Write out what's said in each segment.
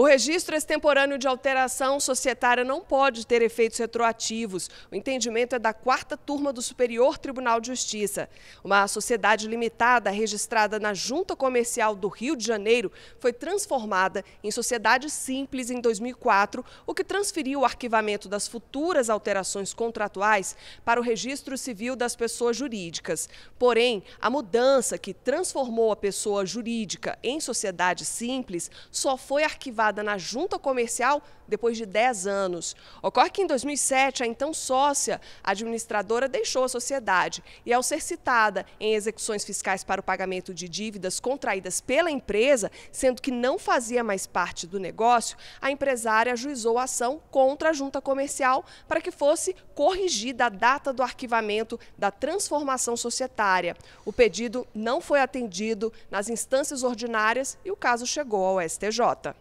O registro extemporâneo de alteração societária não pode ter efeitos retroativos. O entendimento é da quarta turma do Superior Tribunal de Justiça. Uma sociedade limitada registrada na Junta Comercial do Rio de Janeiro foi transformada em sociedade simples em 2004, o que transferiu o arquivamento das futuras alterações contratuais para o registro civil das pessoas jurídicas. Porém, a mudança que transformou a pessoa jurídica em sociedade simples só foi arquivada na junta comercial depois de 10 anos. Ocorre que em 2007, a então sócia administradora deixou a sociedade e, ao ser citada em execuções fiscais para o pagamento de dívidas contraídas pela empresa, sendo que não fazia mais parte do negócio, a empresária ajuizou a ação contra a junta comercial para que fosse corrigida a data do arquivamento da transformação societária. O pedido não foi atendido nas instâncias ordinárias e o caso chegou ao STJ.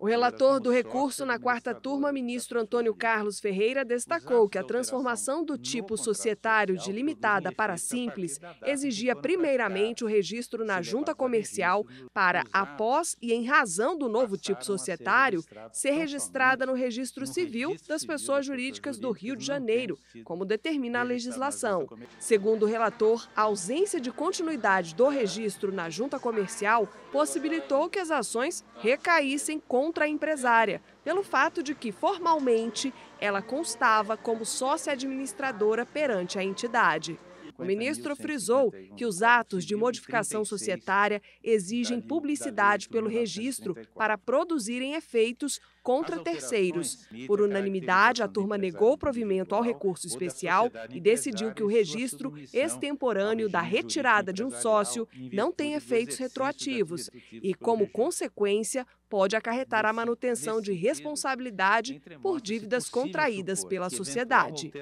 O relator do recurso na quarta turma, ministro Antônio Carlos Ferreira, destacou que a transformação do tipo societário de limitada para simples exigia primeiramente o registro na junta comercial para, após e em razão do novo tipo societário, ser registrada no registro civil das pessoas jurídicas do Rio de Janeiro, como determina a legislação. Segundo o relator, a ausência de continuidade do registro na junta comercial possibilitou que as ações recaíssem fossem contra a empresária, pelo fato de que, formalmente, ela constava como sócia administradora perante a entidade. O ministro frisou que os atos de modificação societária exigem publicidade pelo registro para produzirem efeitos contra terceiros. Por unanimidade, a turma negou provimento ao recurso especial e decidiu que o registro extemporâneo da retirada de um sócio não tem efeitos retroativos e, como consequência, pode acarretar a manutenção de responsabilidade por dívidas contraídas pela sociedade.